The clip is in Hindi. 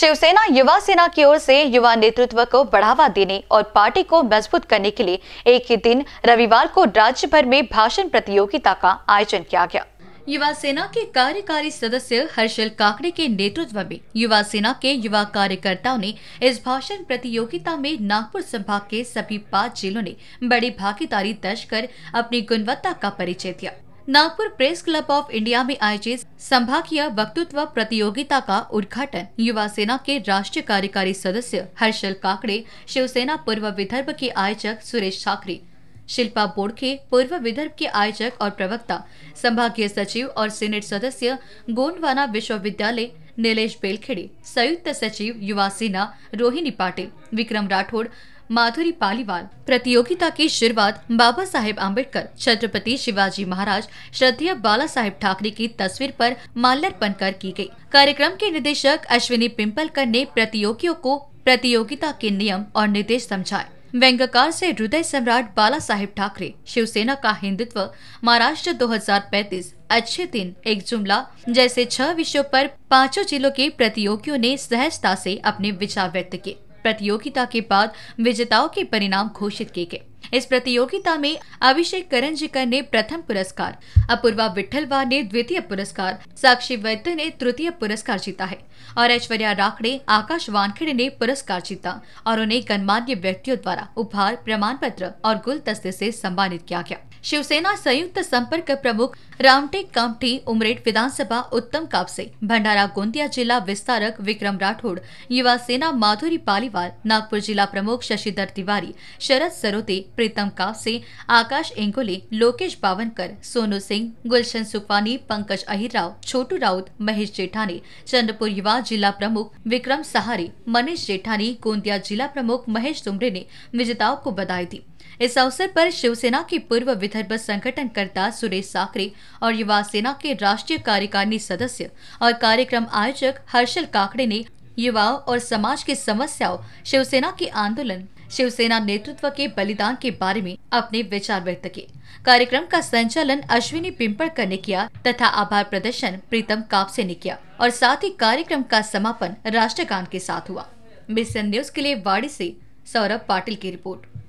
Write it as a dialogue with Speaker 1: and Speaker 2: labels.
Speaker 1: शिवसेना युवा सेना की ओर से युवा नेतृत्व को बढ़ावा देने और पार्टी को मजबूत करने के लिए एक ही दिन रविवार को राज्य भर में भाषण प्रतियोगिता का आयोजन किया गया युवा सेना के कार्यकारी सदस्य हर्षल काकड़े के नेतृत्व में युवा सेना के युवा कार्यकर्ताओं ने इस भाषण प्रतियोगिता में नागपुर संभाग के सभी पाँच जिलों ने बड़ी भागीदारी दर्ज कर अपनी गुणवत्ता का परिचय दिया Nagpur press club of India में आयोजित संभागीय वक्तृत्व प्रतियोगिता का उद्घाटन युवा सेना के राष्ट्रीय कार्यकारी सदस्य हर्षल काकड़े शिवसेना पूर्व विदर्भ के आयोजक सुरेश ठाकरे शिल्पा बोड़खे पूर्व विदर्भ के आयोजक और प्रवक्ता संभागीय सचिव और सीनेट सदस्य गोंडवाना विश्वविद्यालय निलेश बेलखेड़े संयुक्त सचिव युवा सेना रोहिणी पाटिल विक्रम राठौड़ माधुरी पालीवाल प्रतियोगिता की शुरुआत बाबा साहेब आम्बेडकर छत्रपति शिवाजी महाराज श्रद्धेय बाला साहेब ठाकरे की तस्वीर पर माल्यार्पण कर की गई। कार्यक्रम के निदेशक अश्विनी पिम्पलकर ने प्रतियोगियों को प्रतियोगिता के नियम और निर्देश समझाए व्यंगकार से हृदय सम्राट बाला साहेब ठाकरे शिवसेना का हिंदुत्व महाराष्ट्र 2035 अच्छे दिन एक जुमला जैसे छह विषयों पर पांचों जिलों के प्रतियोगियों ने सहजता से अपने विचार व्यक्त किए प्रतियोगिता के बाद विजेताओं के परिणाम घोषित किए गए इस प्रतियोगिता में अभिषेक करंजीकर ने प्रथम पुरस्कार अपूर्वा विठलवा ने द्वितीय पुरस्कार साक्षी वैद्य ने तृतीय पुरस्कार जीता है और ऐश्वर्या राखड़े आकाश वानखेड़े ने पुरस्कार जीता और उन्हें गणमान्य व्यक्तियों द्वारा उपहार प्रमाण पत्र और गुलदस्ते से सम्मानित किया गया शिवसेना संयुक्त संपर्क प्रमुख रामटेक कामठी उमरेट विधानसभा उत्तम कापसे भंडारा गोंदिया जिला विस्तारक विक्रम राठौड़ युवा सेना माधुरी पालीवाल नागपुर जिला प्रमुख शशिधर तिवारी शरद सरोते प्रीतम कापसे आकाश एंगोले लोकेश बावनकर सोनू सिंह गुलशन सुखवानी पंकज अहिरराव छोटू राउत महेश जेठानी चंद्रपुर युवा जिला प्रमुख विक्रम सहारे मनीष जेठानी गोंदिया जिला प्रमुख महेश तुमरे ने विजेताओं को बधाई दी इस अवसर पर शिवसेना के पूर्व विदर्भ संगठनकर्ता सुरेश साकरे और युवा सेना के राष्ट्रीय कार्यकारिणी सदस्य और कार्यक्रम आयोजक हर्षल काकड़े ने युवाओं और समाज की समस्याओं शिवसेना के आंदोलन शिवसेना नेतृत्व के बलिदान के बारे में अपने विचार व्यक्त किए कार्यक्रम का संचालन अश्विनी पिंपड़कर ने किया तथा आभार प्रदर्शन प्रीतम कापसे ने किया और साथ ही कार्यक्रम का समापन राष्ट्रगान के साथ हुआ मिशन न्यूज के लिए वाड़ी से सौरभ पाटिल की रिपोर्ट